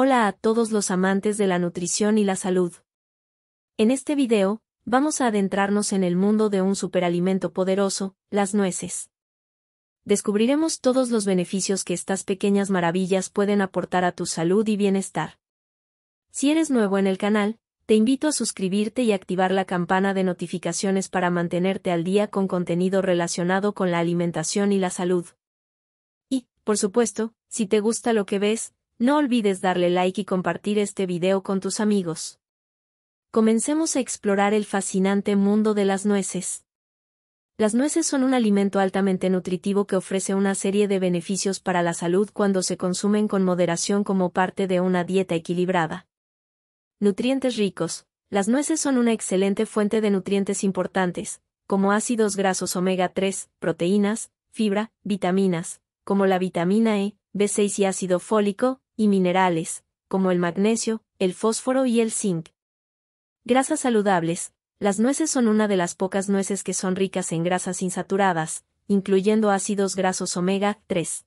Hola a todos los amantes de la nutrición y la salud. En este video, vamos a adentrarnos en el mundo de un superalimento poderoso, las nueces. Descubriremos todos los beneficios que estas pequeñas maravillas pueden aportar a tu salud y bienestar. Si eres nuevo en el canal, te invito a suscribirte y activar la campana de notificaciones para mantenerte al día con contenido relacionado con la alimentación y la salud. Y, por supuesto, si te gusta lo que ves, no olvides darle like y compartir este video con tus amigos. Comencemos a explorar el fascinante mundo de las nueces. Las nueces son un alimento altamente nutritivo que ofrece una serie de beneficios para la salud cuando se consumen con moderación como parte de una dieta equilibrada. Nutrientes ricos. Las nueces son una excelente fuente de nutrientes importantes, como ácidos grasos omega 3, proteínas, fibra, vitaminas, como la vitamina E, B6 y ácido fólico, y minerales, como el magnesio, el fósforo y el zinc. Grasas saludables. Las nueces son una de las pocas nueces que son ricas en grasas insaturadas, incluyendo ácidos grasos omega 3.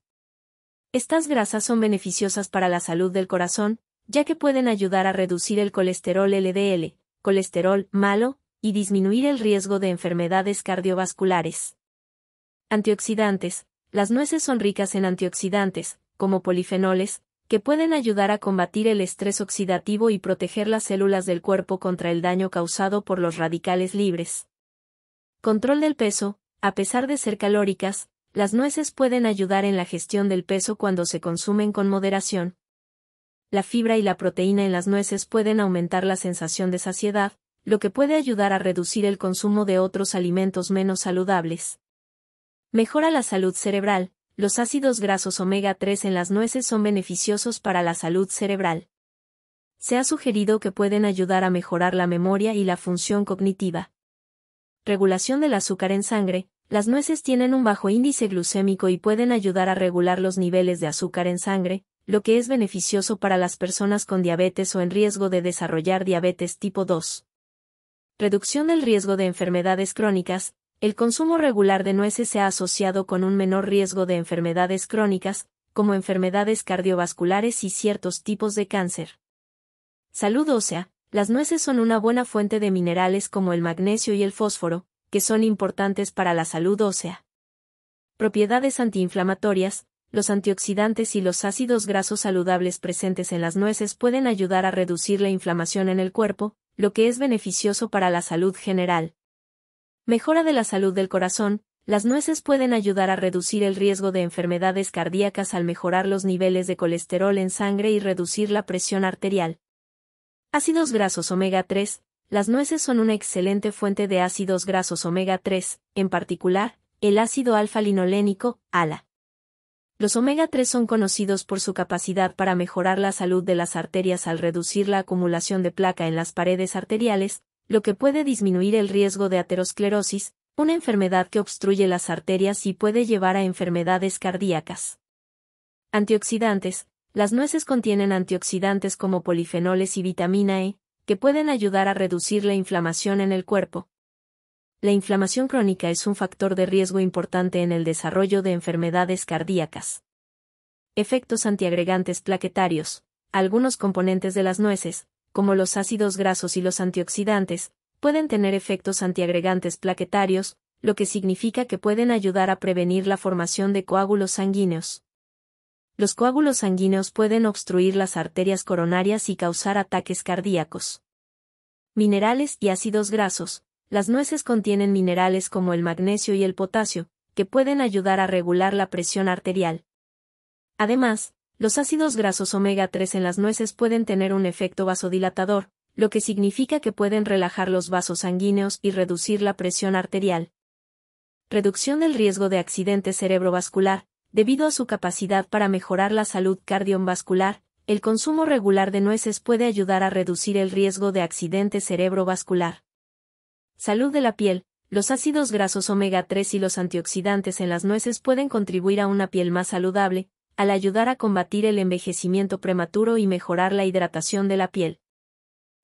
Estas grasas son beneficiosas para la salud del corazón, ya que pueden ayudar a reducir el colesterol LDL, colesterol malo, y disminuir el riesgo de enfermedades cardiovasculares. Antioxidantes. Las nueces son ricas en antioxidantes, como polifenoles, que pueden ayudar a combatir el estrés oxidativo y proteger las células del cuerpo contra el daño causado por los radicales libres. Control del peso, a pesar de ser calóricas, las nueces pueden ayudar en la gestión del peso cuando se consumen con moderación. La fibra y la proteína en las nueces pueden aumentar la sensación de saciedad, lo que puede ayudar a reducir el consumo de otros alimentos menos saludables. Mejora la salud cerebral, los ácidos grasos omega 3 en las nueces son beneficiosos para la salud cerebral. Se ha sugerido que pueden ayudar a mejorar la memoria y la función cognitiva. Regulación del azúcar en sangre. Las nueces tienen un bajo índice glucémico y pueden ayudar a regular los niveles de azúcar en sangre, lo que es beneficioso para las personas con diabetes o en riesgo de desarrollar diabetes tipo 2. Reducción del riesgo de enfermedades crónicas, el consumo regular de nueces se ha asociado con un menor riesgo de enfermedades crónicas, como enfermedades cardiovasculares y ciertos tipos de cáncer. Salud ósea. Las nueces son una buena fuente de minerales como el magnesio y el fósforo, que son importantes para la salud ósea. Propiedades antiinflamatorias. Los antioxidantes y los ácidos grasos saludables presentes en las nueces pueden ayudar a reducir la inflamación en el cuerpo, lo que es beneficioso para la salud general. Mejora de la salud del corazón. Las nueces pueden ayudar a reducir el riesgo de enfermedades cardíacas al mejorar los niveles de colesterol en sangre y reducir la presión arterial. Ácidos grasos omega 3. Las nueces son una excelente fuente de ácidos grasos omega 3, en particular, el ácido alfa-linolénico, ALA. Los omega 3 son conocidos por su capacidad para mejorar la salud de las arterias al reducir la acumulación de placa en las paredes arteriales, lo que puede disminuir el riesgo de aterosclerosis, una enfermedad que obstruye las arterias y puede llevar a enfermedades cardíacas. Antioxidantes. Las nueces contienen antioxidantes como polifenoles y vitamina E, que pueden ayudar a reducir la inflamación en el cuerpo. La inflamación crónica es un factor de riesgo importante en el desarrollo de enfermedades cardíacas. Efectos antiagregantes plaquetarios. Algunos componentes de las nueces, como los ácidos grasos y los antioxidantes, pueden tener efectos antiagregantes plaquetarios, lo que significa que pueden ayudar a prevenir la formación de coágulos sanguíneos. Los coágulos sanguíneos pueden obstruir las arterias coronarias y causar ataques cardíacos. Minerales y ácidos grasos. Las nueces contienen minerales como el magnesio y el potasio, que pueden ayudar a regular la presión arterial. Además, los ácidos grasos omega 3 en las nueces pueden tener un efecto vasodilatador, lo que significa que pueden relajar los vasos sanguíneos y reducir la presión arterial. Reducción del riesgo de accidente cerebrovascular, debido a su capacidad para mejorar la salud cardiovascular, el consumo regular de nueces puede ayudar a reducir el riesgo de accidente cerebrovascular. Salud de la piel. Los ácidos grasos omega 3 y los antioxidantes en las nueces pueden contribuir a una piel más saludable, al ayudar a combatir el envejecimiento prematuro y mejorar la hidratación de la piel.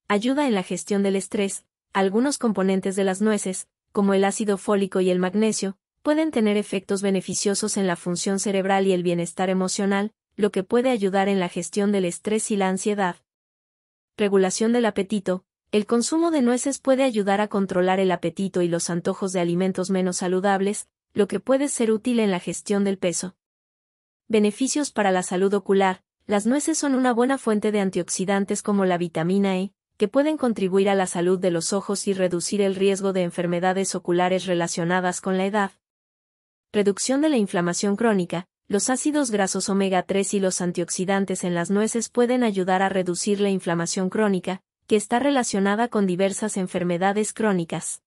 Ayuda en la gestión del estrés. Algunos componentes de las nueces, como el ácido fólico y el magnesio, pueden tener efectos beneficiosos en la función cerebral y el bienestar emocional, lo que puede ayudar en la gestión del estrés y la ansiedad. Regulación del apetito. El consumo de nueces puede ayudar a controlar el apetito y los antojos de alimentos menos saludables, lo que puede ser útil en la gestión del peso. Beneficios para la salud ocular. Las nueces son una buena fuente de antioxidantes como la vitamina E, que pueden contribuir a la salud de los ojos y reducir el riesgo de enfermedades oculares relacionadas con la edad. Reducción de la inflamación crónica. Los ácidos grasos omega 3 y los antioxidantes en las nueces pueden ayudar a reducir la inflamación crónica, que está relacionada con diversas enfermedades crónicas.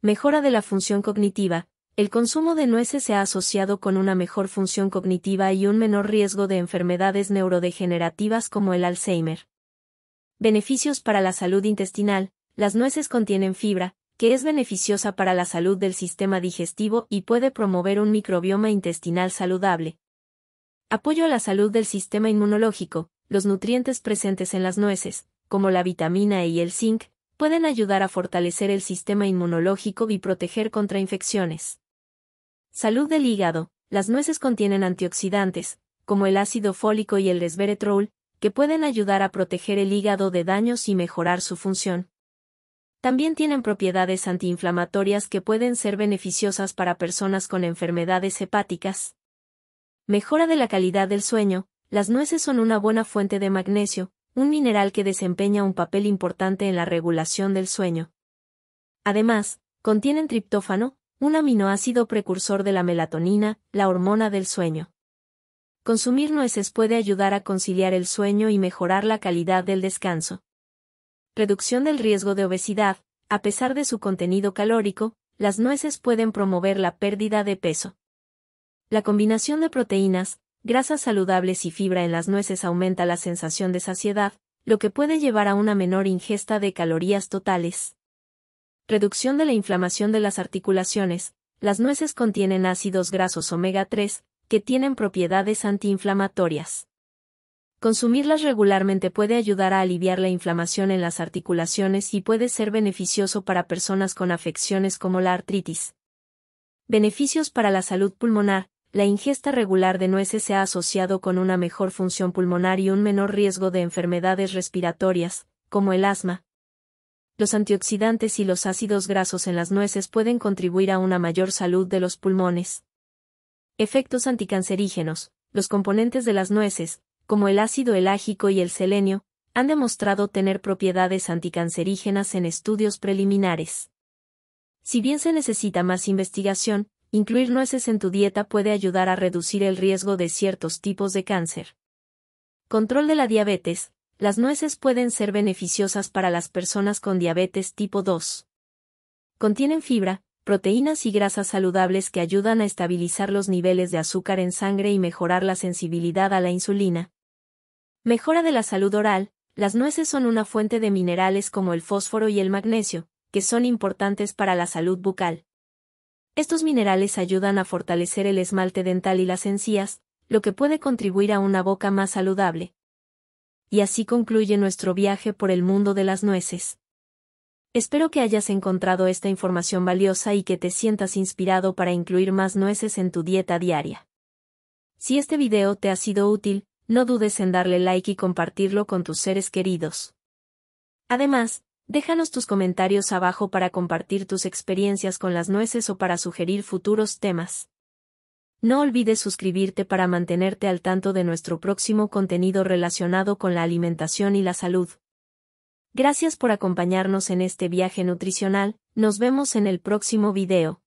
Mejora de la función cognitiva. El consumo de nueces se ha asociado con una mejor función cognitiva y un menor riesgo de enfermedades neurodegenerativas como el Alzheimer. Beneficios para la salud intestinal. Las nueces contienen fibra, que es beneficiosa para la salud del sistema digestivo y puede promover un microbioma intestinal saludable. Apoyo a la salud del sistema inmunológico. Los nutrientes presentes en las nueces, como la vitamina E y el zinc, pueden ayudar a fortalecer el sistema inmunológico y proteger contra infecciones. Salud del hígado. Las nueces contienen antioxidantes, como el ácido fólico y el resveratrol, que pueden ayudar a proteger el hígado de daños y mejorar su función. También tienen propiedades antiinflamatorias que pueden ser beneficiosas para personas con enfermedades hepáticas. Mejora de la calidad del sueño. Las nueces son una buena fuente de magnesio, un mineral que desempeña un papel importante en la regulación del sueño. Además, contienen triptófano, un aminoácido precursor de la melatonina, la hormona del sueño. Consumir nueces puede ayudar a conciliar el sueño y mejorar la calidad del descanso. Reducción del riesgo de obesidad. A pesar de su contenido calórico, las nueces pueden promover la pérdida de peso. La combinación de proteínas, grasas saludables y fibra en las nueces aumenta la sensación de saciedad, lo que puede llevar a una menor ingesta de calorías totales. Reducción de la inflamación de las articulaciones. Las nueces contienen ácidos grasos omega 3, que tienen propiedades antiinflamatorias. Consumirlas regularmente puede ayudar a aliviar la inflamación en las articulaciones y puede ser beneficioso para personas con afecciones como la artritis. Beneficios para la salud pulmonar. La ingesta regular de nueces se ha asociado con una mejor función pulmonar y un menor riesgo de enfermedades respiratorias, como el asma, los antioxidantes y los ácidos grasos en las nueces pueden contribuir a una mayor salud de los pulmones. Efectos anticancerígenos. Los componentes de las nueces, como el ácido elágico y el selenio, han demostrado tener propiedades anticancerígenas en estudios preliminares. Si bien se necesita más investigación, incluir nueces en tu dieta puede ayudar a reducir el riesgo de ciertos tipos de cáncer. Control de la diabetes. Las nueces pueden ser beneficiosas para las personas con diabetes tipo 2. Contienen fibra, proteínas y grasas saludables que ayudan a estabilizar los niveles de azúcar en sangre y mejorar la sensibilidad a la insulina. Mejora de la salud oral, las nueces son una fuente de minerales como el fósforo y el magnesio, que son importantes para la salud bucal. Estos minerales ayudan a fortalecer el esmalte dental y las encías, lo que puede contribuir a una boca más saludable, y así concluye nuestro viaje por el mundo de las nueces. Espero que hayas encontrado esta información valiosa y que te sientas inspirado para incluir más nueces en tu dieta diaria. Si este video te ha sido útil, no dudes en darle like y compartirlo con tus seres queridos. Además, déjanos tus comentarios abajo para compartir tus experiencias con las nueces o para sugerir futuros temas. No olvides suscribirte para mantenerte al tanto de nuestro próximo contenido relacionado con la alimentación y la salud. Gracias por acompañarnos en este viaje nutricional, nos vemos en el próximo video.